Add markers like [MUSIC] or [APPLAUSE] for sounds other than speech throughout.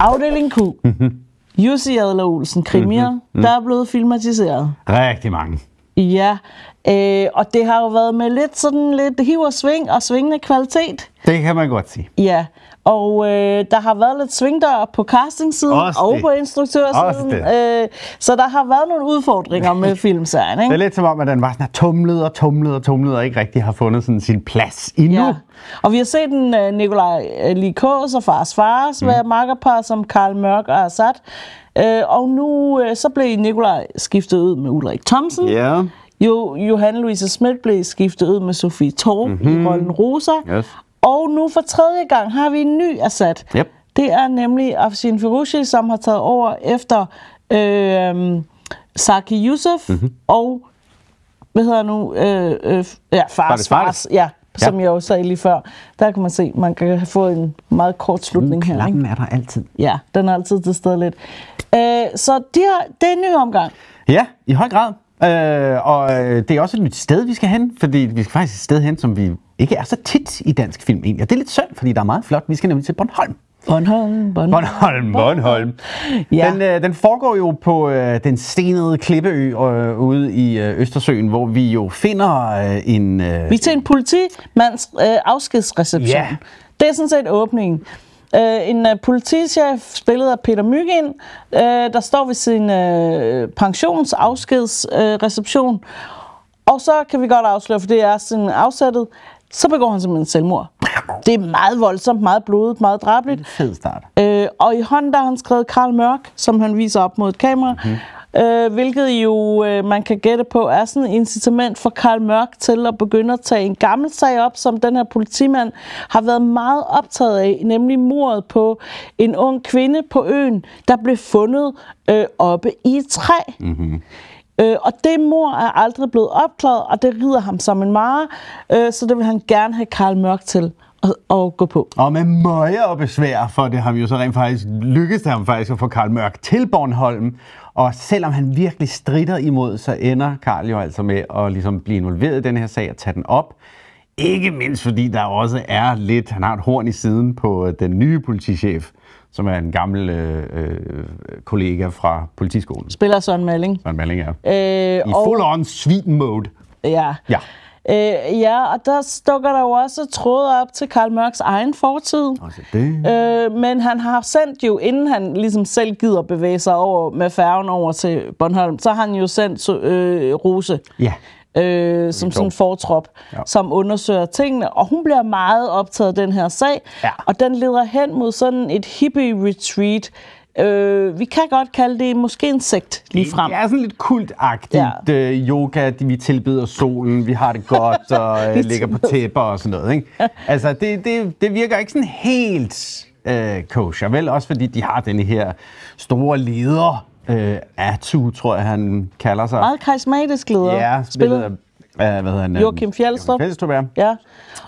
Afdeling Q. Mhm. Jussi Adler Olsen, krimier, mm-hmm. der er blevet filmatiseret. Rigtig mange. Ja, Øh, og det har jo været med lidt sådan lidt hiv og sving og svingende kvalitet. Det kan man godt sige. Ja, og øh, der har været lidt svingdør på castingsiden Også og det. på instruktørsiden. Øh, så der har været nogle udfordringer med [LAUGHS] filmserien. Ikke? Det er lidt som om, at den var sådan tumlet og tumlet og tumlet og ikke rigtig har fundet sådan sin plads endnu. Ja. Og vi har set den øh, Nikolaj øh, Likås og Fars Fares mm. være makkerpar som Karl Mørk og Assad. Øh, og nu øh, så blev Nikolaj skiftet ud med Ulrik Thomsen. Ja. Jo, Johan Louise Schmidt blev skiftet ud med Sofie Torp mm-hmm. i mhm. rollen Rosa. Yes. Og nu for tredje gang har vi en ny Assad. Yep. Det er nemlig Afshin Firushi, som har taget over efter øh, Saki Youssef mm-hmm. og hvad hedder nu, øh, øh, ja, fars, fars, ja, som ja. jeg også sagde lige før. Der kan man se, man kan have fået en meget kort slutning her. Uh, Klangen er der altid. Ja, den er altid til stede lidt. Øh, så de har, det er en ny omgang. Ja, i høj grad. Øh, og øh, det er også et nyt sted, vi skal hen, fordi vi skal faktisk et sted hen, som vi ikke er så tit i dansk film egentlig. Og det er lidt synd, fordi der er meget flot. Vi skal nemlig til Bornholm. Bornholm, Bornholm. Bornholm, Bornholm. Ja. Den, øh, den foregår jo på øh, den stenede klippeø øh, ude i øh, Østersøen, hvor vi jo finder øh, en... Øh, vi er til en politimands øh, afskedsreception. Ja. Det er sådan set åbningen. Øh, en øh, politichef, spillet af Peter Mygind, øh, der står ved sin øh, pensionsafskedsreception. Øh, og så kan vi godt afsløre, for det er sådan afsættet, så begår han simpelthen selvmord. Det er meget voldsomt, meget blodet, meget drabeligt. Det er fed start. Øh, og i hånden der har han skrevet Karl Mørk, som han viser op mod et kamera. Mm-hmm øh, hvilket jo øh, man kan gætte på er sådan et incitament for Karl Mørk til at begynde at tage en gammel sag op, som den her politimand har været meget optaget af, nemlig mordet på en ung kvinde på øen, der blev fundet øh, oppe i et træ. Mm-hmm. Øh, og det mor er aldrig blevet opklaret, og det rider ham som en mare, øh, så det vil han gerne have Karl Mørk til at, at gå på. Og med møje og besvær, for det har vi jo så rent faktisk lykkedes ham faktisk at få Karl Mørk til Bornholm, og selvom han virkelig strider imod, så ender Karl jo altså med at ligesom blive involveret i den her sag og tage den op. Ikke mindst fordi der også er lidt, han har et horn i siden på øh, den nye politichef, som er en gammel øh, øh, kollega fra politiskolen. Spiller Søren Malling. Søren Malling, ja. Øh, I og... full on svin mode. Ja. ja. Øh, ja, og der dukker der jo også tråde op til Karl Mørks egen fortid. Altså det. Øh, men han har sendt jo, inden han ligesom selv gider bevæge sig over med færgen over til Bornholm, så har han jo sendt øh, Rose. Ja. Øh, som sådan en fortrop, ja. som undersøger tingene. Og hun bliver meget optaget af den her sag, ja. og den leder hen mod sådan et hippie-retreat, Øh, vi kan godt kalde det måske en sekt lige frem. Det er sådan lidt kultagtigt ja. øh, yoga, vi tilbyder solen, vi har det godt [LAUGHS] og øh, ligger på tæpper og sådan noget. Ikke? [LAUGHS] Altså, det, det, det virker ikke sådan helt øh, kosher, vel? Også fordi de har den her store leder, øh, Atu, tror jeg, han kalder sig. Meget karismatisk leder. Ja, spillet af hvad, hedder han? Joachim Fjellstrup. Fjellstrup, ja. ja.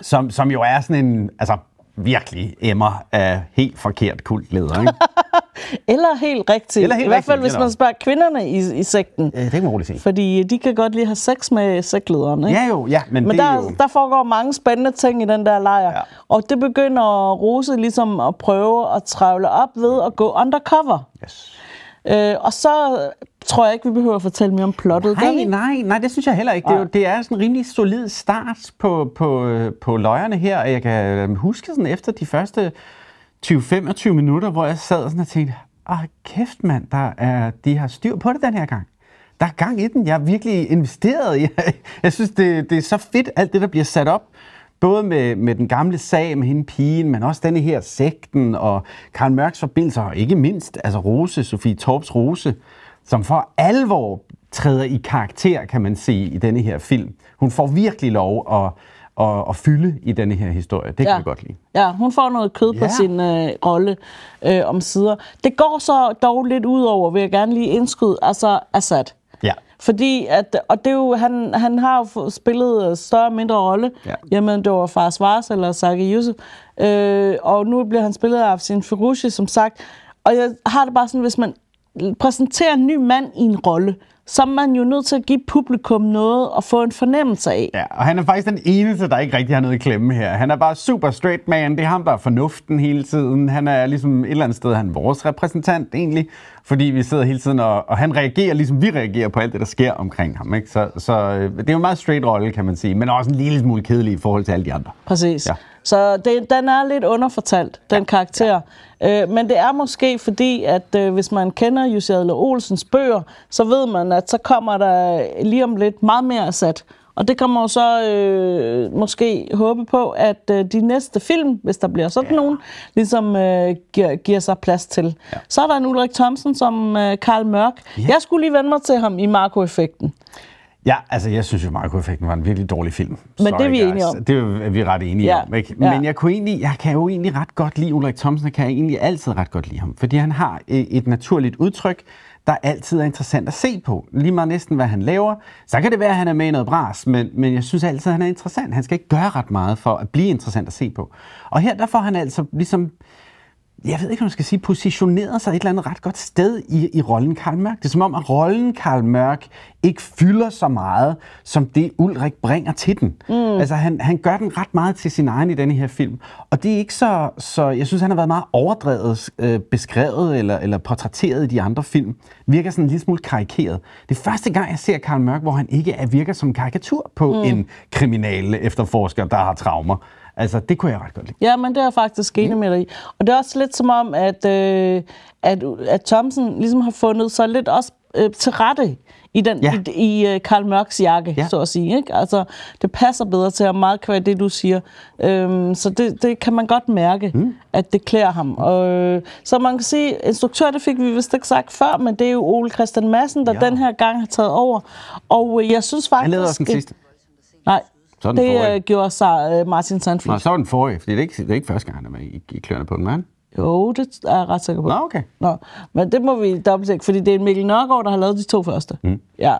Som, som jo er sådan en, altså virkelig emmer af helt forkert kultleder, ikke? [LAUGHS] Eller helt rigtigt. Eller helt I hvert fald, rigtigt, hvis man spørger kvinderne i, i sekten. Øh, det kan man roligt sige. Fordi de kan godt lige have sex med sektlederen, ikke? Ja jo, ja. Men, men det der, jo... der foregår mange spændende ting i den der lejr. Ja. Og det begynder Rose ligesom at prøve at travle op ved at gå undercover. Yes. Øh, og så tror jeg ikke, vi behøver at fortælle mere om plottet. Nej, nej, nej, det synes jeg heller ikke. Det er, jo, det er sådan en rimelig solid start på, på, øh, på løjerne her, jeg kan øh, huske sådan efter de første 20-25 minutter, hvor jeg sad sådan og tænkte, ah kæft mand, der er, de har styr på det den her gang. Der er gang i den. Jeg er virkelig investeret. [LAUGHS] Jeg, jeg synes, det, det er så fedt, alt det, der bliver sat op. Både med, med den gamle sag med hende pigen, men også denne her sekten og Karl Mørks forbindelser, og ikke mindst altså Rose, Sofie Torps Rose, som for alvor træder i karakter, kan man sige, i denne her film. Hun får virkelig lov at, og, og fylde i denne her historie. Det kan ja. vi godt lide. Ja, hun får noget kød ja. på sin øh, rolle øh, om sider. Det går så dog lidt ud over, vil jeg gerne lige indskyde, altså Assad. Ja. Fordi, at, og det er jo, han, han har jo spillet øh, større og mindre rolle. Ja. Jamen, det var Fars Vars eller Saki Yusuf. Øh, og nu bliver han spillet af sin Firushi, som sagt. Og jeg har det bare sådan, hvis man præsenterer en ny mand i en rolle, så er man jo nødt til at give publikum noget og få en fornemmelse af. Ja, og han er faktisk den eneste, der ikke rigtig har noget at klemme her. Han er bare super straight man. Det er ham, der er fornuften hele tiden. Han er ligesom et eller andet sted, han er vores repræsentant egentlig. Fordi vi sidder hele tiden, og, og han reagerer, ligesom vi reagerer på alt det, der sker omkring ham. Ikke? Så, så øh, det er jo en meget straight rolle, kan man sige. Men også en lille smule kedelig i forhold til alle de andre. Præcis. Ja. Så det, den er lidt underfortalt, den ja, karakter. Ja. Øh, men det er måske fordi, at øh, hvis man kender Jussi Adler Olsens bøger, så ved man, at så kommer der lige om lidt meget mere sat. Og det kommer jo så øh, måske håbe på, at øh, de næste film, hvis der bliver sådan ja. nogen, ligesom øh, giver, giver sig plads til. Ja. Så er der en Ulrik Thomsen som øh, Karl Mørk. Ja. Jeg skulle lige vende mig til ham i Marco-effekten. Ja, altså jeg synes jo, Marco-effekten var en virkelig dårlig film. Men Sorry, det er vi guys. enige om. Det er vi ret enige ja. om. Ikke? Men jeg, kunne egentlig, jeg kan jo egentlig ret godt lide Ulrik Thomsen, og kan jeg egentlig altid ret godt lide ham. Fordi han har øh, et naturligt udtryk, der altid er interessant at se på. Lige meget næsten, hvad han laver. Så kan det være, at han er med i noget bras, men, men jeg synes altid, at han er interessant. Han skal ikke gøre ret meget for at blive interessant at se på. Og her der får han altså ligesom jeg ved ikke, om man skal sige, positioneret sig et eller andet ret godt sted i, i rollen Karl Mørk. Det er som om, at rollen Karl Mørk ikke fylder så meget, som det Ulrik bringer til den. Mm. Altså, han, han gør den ret meget til sin egen i denne her film. Og det er ikke så... så jeg synes, han har været meget overdrevet øh, beskrevet eller, eller portrætteret i de andre film. Virker sådan en lille smule karikeret. Det er første gang, jeg ser Karl Mørk, hvor han ikke er, virker som karikatur på mm. en kriminal efterforsker, der har traumer. Altså, det kunne jeg ret godt lide. Ja, men det er jeg faktisk enig med dig i. Og det er også lidt som om, at, øh, at, at Thomsen ligesom har fundet sig lidt også øh, til rette i, den, ja. i, i uh, Karl Mørks jakke, ja. så at sige. Ikke? Altså, det passer bedre til at meget kvære det, du siger. Øhm, så det, det kan man godt mærke, mm. at det klæder ham. Og, øh, så man kan sige, instruktør, det fik vi vist ikke sagt før, men det er jo Ole Christian Madsen, der ja. den her gang har taget over. Og øh, jeg synes faktisk... Han lavede også den sidste. Nej, sådan det forrige. Øh, gjorde sig øh, Martin Sandfri. Nå, så var den forrige, fordi det er ikke, det er ikke første gang, han er med i, i kløerne på den, mand. Jo, det er jeg ret sikker på. Nå, okay. Nå. Men det må vi dobbelt fordi det er Mikkel Nørgaard, der har lavet de to første. Mm. Ja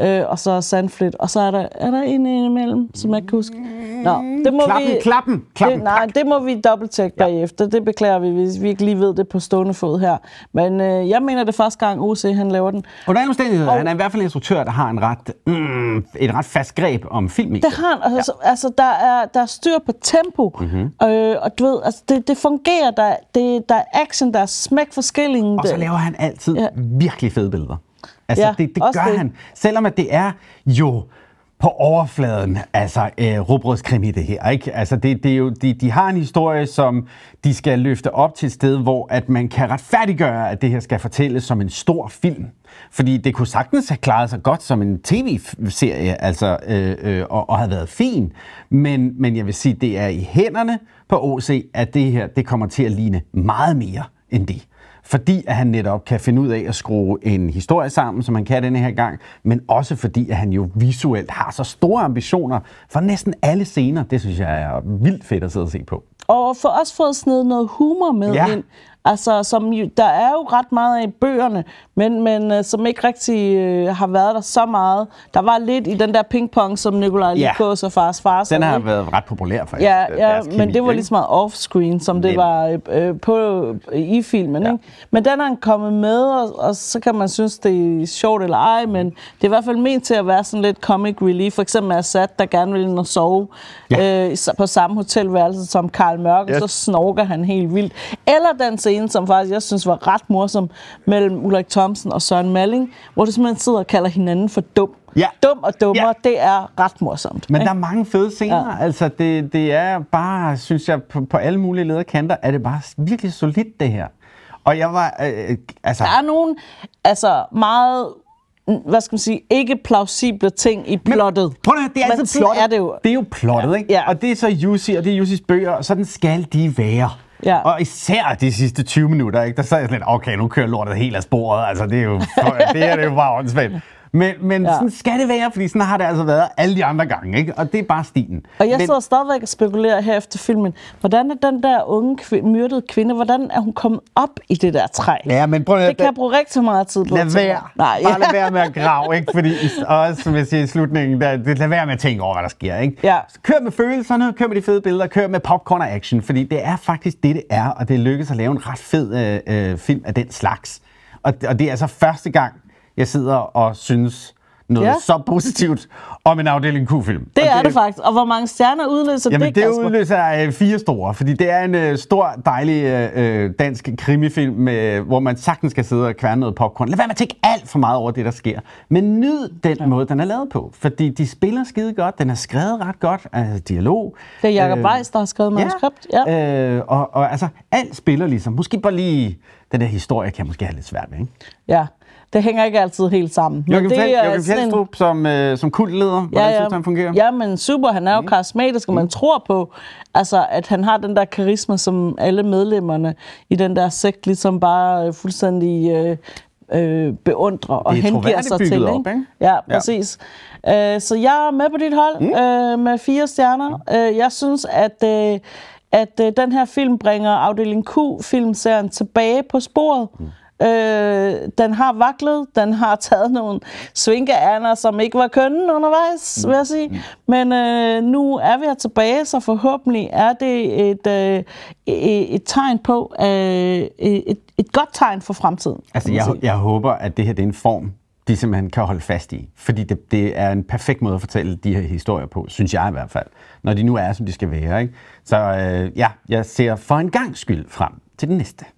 øh, og så sandflit, og så er der, er der en imellem, som jeg kan huske. Nå, det må klappen, vi, klappen, klappen, det, Nej, det må vi dobbelttjekke ja. bagefter. Det beklager vi, hvis vi ikke lige ved det på stående fod her. Men øh, jeg mener, det er første gang OC han laver den. Under er omstændigheder, og, han er i hvert fald en instruktør, der har en ret, mm, et ret fast greb om film. Det har han. Altså, ja. altså der, er, der er styr på tempo, mm-hmm. øh, og du ved, altså, det, det fungerer. Der, det, der er action, der er smæk forskellige. Og så laver han altid ja. virkelig fede billeder. Altså, ja, det, det gør det. han. Selvom at det er jo på overfladen, altså øh, i det her, ikke? Altså det, det er jo, de, de har en historie, som de skal løfte op til et sted, hvor at man kan retfærdiggøre, at det her skal fortælles som en stor film. Fordi det kunne sagtens have klaret sig godt som en tv-serie, altså, øh, øh, og, og have været fin. Men, men jeg vil sige, det er i hænderne på OC, at det her, det kommer til at ligne meget mere end det fordi at han netop kan finde ud af at skrue en historie sammen, som han kan denne her gang, men også fordi at han jo visuelt har så store ambitioner for næsten alle scener. Det synes jeg er vildt fedt at sidde og se på. Og for os fået snedet noget humor med ja. ind. Altså, som jo, der er jo ret meget i bøgerne, men, men øh, som ikke rigtig øh, har været der så meget. Der var lidt i den der pingpong, som Nikolaj ja. Likos og fars far. Den har ikke? været ret populær faktisk. Ja, øh, ja kemi, men det var ligesom meget off-screen, som det var øh, øh, på, øh, i filmen. Ja. Ikke? Men den er kommet med, og, og så kan man synes, det er sjovt eller ej, men det er i hvert fald ment til at være sådan lidt comic relief. For eksempel Sat, der gerne vil ind og sove ja. øh, på samme hotelværelse som Karl Mørk, yes. så snorker han helt vildt. Eller den scene, scene, som faktisk jeg synes var ret morsom, mellem Ulrik Thomsen og Søren Malling, hvor de simpelthen sidder og kalder hinanden for dum. Ja. Dum og dummer, ja. det er ret morsomt. Men ikke? der er mange fede scener. Ja. Altså, det, det er bare, synes jeg, på, på alle mulige lederkanter, er det bare virkelig solidt, det her. Og jeg var, øh, øh altså... Der er nogle, altså, meget hvad skal man sige, ikke plausible ting i plottet. Men, prøv at, det er altså plottet. Er det, jo. det er jo plottet, ja. ikke? Ja. Og det er så Jussi, og det er Jussis bøger, og sådan skal de være. Ja. Og især de sidste 20 minutter, ikke, der sad jeg sådan lidt, okay, nu kører lortet helt af sporet. Altså, det er jo, det, her, det er jo bare åndssvagt. Men, men ja. sådan skal det være, fordi sådan har det altså været alle de andre gange, ikke? Og det er bare stilen. Og jeg men... sidder stadigvæk og spekulerer her efter filmen. Hvordan er den der unge, kvi- myrdede kvinde, hvordan er hun kommet op i det der træ? Ja, men prøv, det at, kan jeg bruge rigtig meget tid på. Lad være. Nej, ja. Bare lad være med at grave, ikke? Fordi også, som jeg siger i slutningen, der, det, lad være med at tænke over, hvad der sker, ikke? Ja. Kør med følelserne, kør med de fede billeder, kør med popcorn og action, fordi det er faktisk det, det er, og det lykkedes at lave en ret fed øh, øh, film af den slags. Og, og det er altså første gang, jeg sidder og synes noget ja. så positivt om en afdeling Q-film. Det, det er det faktisk. Og hvor mange stjerner udløser jamen, det, Kasper? det udløser øh, fire store, fordi det er en øh, stor, dejlig øh, øh dansk krimifilm, med, hvor man sagtens skal sidde og kværne noget popcorn. Lad være med at tænke alt for meget over det, der sker. Men nyd den ja. måde, den er lavet på. Fordi de spiller skide godt, den er skrevet ret godt, altså dialog. Det er Jacob øh, der har skrevet manuskript. Ja, ja. Øh, og, og altså, alt spiller ligesom. Måske bare lige den der historie, kan jeg måske have lidt svært med. Ikke? Ja det hænger ikke altid helt sammen. Men Jørgen, det Fjell, er Jørgen Fjeldstrup en... som, øh, som kultleder, hvordan ja, ja. synes han fungerer? Ja, men super, han er jo mm. karismatisk, og man mm. tror på, altså, at han har den der karisma, som alle medlemmerne i den der sekt ligesom bare øh, fuldstændig... Øh, øh, beundrer og hengiver sig til. bygget Op, ikke? Ja, præcis. Ja. Øh, så jeg er med på dit hold mm. øh, med fire stjerner. Ja. Mm. Øh, jeg synes, at, øh, at øh, den her film bringer afdeling Q-filmserien tilbage på sporet. Mm. Øh, den har vaklet, den har [LAUGHS] taget nogle svinkeander, som ikke var kønne undervejs, mm. vil jeg sige. Men øh, nu er vi her tilbage, så forhåbentlig er det et, øh, et, et tegn på, øh, e-, et, et godt tegn for fremtiden. Altså jeg, jeg håber, at det her det er en form, de simpelthen kan holde fast i. Fordi det, det er en perfekt måde at fortælle de her historier på, synes jeg i hvert fald. Når de nu er, som de skal være. Ikke? Så øh, ja, jeg ser for en gang skyld frem til den næste.